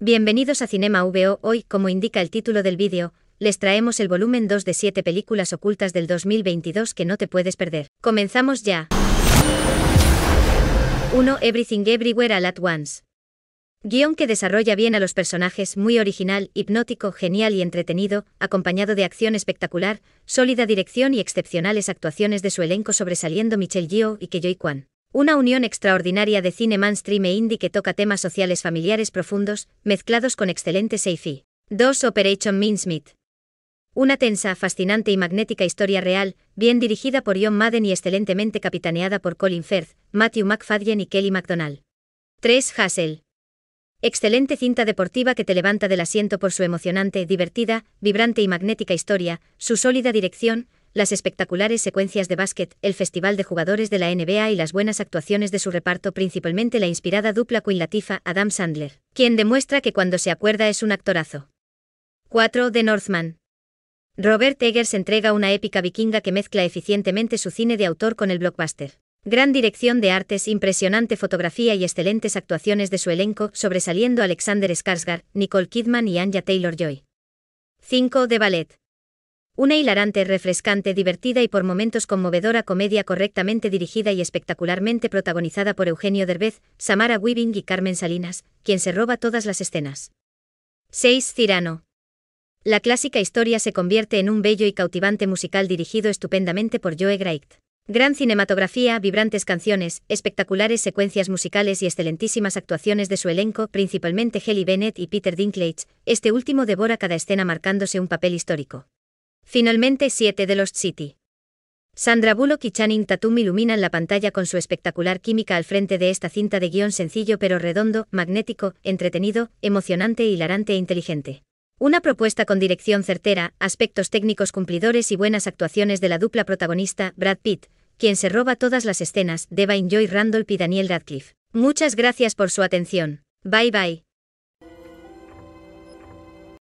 Bienvenidos a Cinema VO. Hoy, como indica el título del vídeo, les traemos el volumen 2 de 7 películas ocultas del 2022 que no te puedes perder. Comenzamos ya. 1. Everything Everywhere All At Once. Guión que desarrolla bien a los personajes, muy original, hipnótico, genial y entretenido, acompañado de acción espectacular, sólida dirección y excepcionales actuaciones de su elenco sobresaliendo Michelle Yeoh y Kejoy Kwan. Una unión extraordinaria de cine mainstream e indie que toca temas sociales familiares profundos, mezclados con excelente safety. Dos 2. Operation Minsmith. Una tensa, fascinante y magnética historia real, bien dirigida por John Madden y excelentemente capitaneada por Colin Firth, Matthew McFadden y Kelly MacDonald. 3. Hassel. Excelente cinta deportiva que te levanta del asiento por su emocionante, divertida, vibrante y magnética historia, su sólida dirección, las espectaculares secuencias de básquet, el festival de jugadores de la NBA y las buenas actuaciones de su reparto, principalmente la inspirada dupla Queen latifa Adam Sandler, quien demuestra que cuando se acuerda es un actorazo. 4. The Northman. Robert Eggers entrega una épica vikinga que mezcla eficientemente su cine de autor con el blockbuster. Gran dirección de artes, impresionante fotografía y excelentes actuaciones de su elenco, sobresaliendo Alexander Skarsgård, Nicole Kidman y Anja Taylor-Joy. 5. The Ballet. Una hilarante, refrescante, divertida y por momentos conmovedora comedia correctamente dirigida y espectacularmente protagonizada por Eugenio Derbez, Samara Weaving y Carmen Salinas, quien se roba todas las escenas. 6. Cirano. La clásica historia se convierte en un bello y cautivante musical dirigido estupendamente por Joe Graicht. Gran cinematografía, vibrantes canciones, espectaculares secuencias musicales y excelentísimas actuaciones de su elenco, principalmente Heli Bennett y Peter Dinklage, este último devora cada escena marcándose un papel histórico. Finalmente 7 de Lost City. Sandra Bullock y Channing Tatum iluminan la pantalla con su espectacular química al frente de esta cinta de guión sencillo pero redondo, magnético, entretenido, emocionante, hilarante e inteligente. Una propuesta con dirección certera, aspectos técnicos cumplidores y buenas actuaciones de la dupla protagonista, Brad Pitt, quien se roba todas las escenas, de Joy Randolph y Daniel Radcliffe. Muchas gracias por su atención. Bye bye.